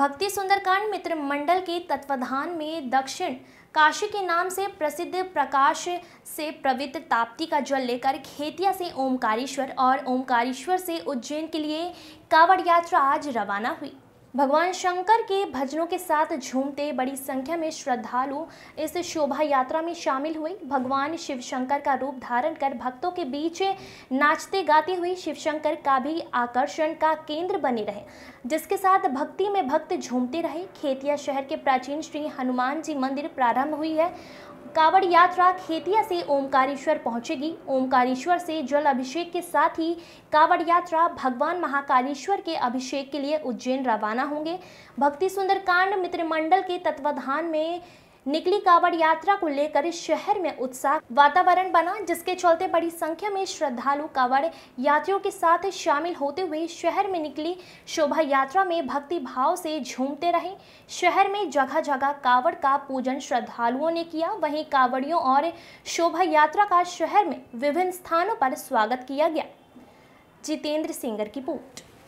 भक्ति सुंदरकांड मित्र मंडल के तत्वाधान में दक्षिण काशी के नाम से प्रसिद्ध प्रकाश से प्रवृत्त ताप्ती का जल लेकर खेतिया से ओमकारेश्वर और ओमकारेश्वर से उज्जैन के लिए कावड़ यात्रा आज रवाना हुई भगवान शंकर के भजनों के साथ झूमते बड़ी संख्या में श्रद्धालु इस शोभा यात्रा में शामिल हुए भगवान शिव शंकर का रूप धारण कर भक्तों के बीच नाचते गाते हुए शिव शंकर का भी आकर्षण का केंद्र बने रहे जिसके साथ भक्ति में भक्त झूमते रहे खेतिया शहर के प्राचीन श्री हनुमान जी मंदिर प्रारंभ हुई है कावड़ यात्रा खेतिया से ओमकारेश्वर पहुंचेगी ओमकारेश्वर से जल अभिषेक के साथ ही कावड़ यात्रा भगवान महाकालेश्वर के अभिषेक के लिए उज्जैन रवाना रवाना होंगे भक्ति सुंदर कांड मित्र मंडल के तत्वाधान में निकली कावड़ यात्रा को लेकर शहर में उत्साह वातावरण बना जिसके चलते बड़ी संख्या में श्रद्धालु कावड़ यात्रियों के साथ शामिल होते हुए शहर में निकली शोभा यात्रा में भक्ति भाव से झूमते रहे शहर में जगह जगह कावड़ का पूजन श्रद्धालुओं ने किया वहीं कावड़ियों और शोभा यात्रा का शहर में विभिन्न स्थानों पर स्वागत किया गया जितेंद्र सिंगर की रिपोर्ट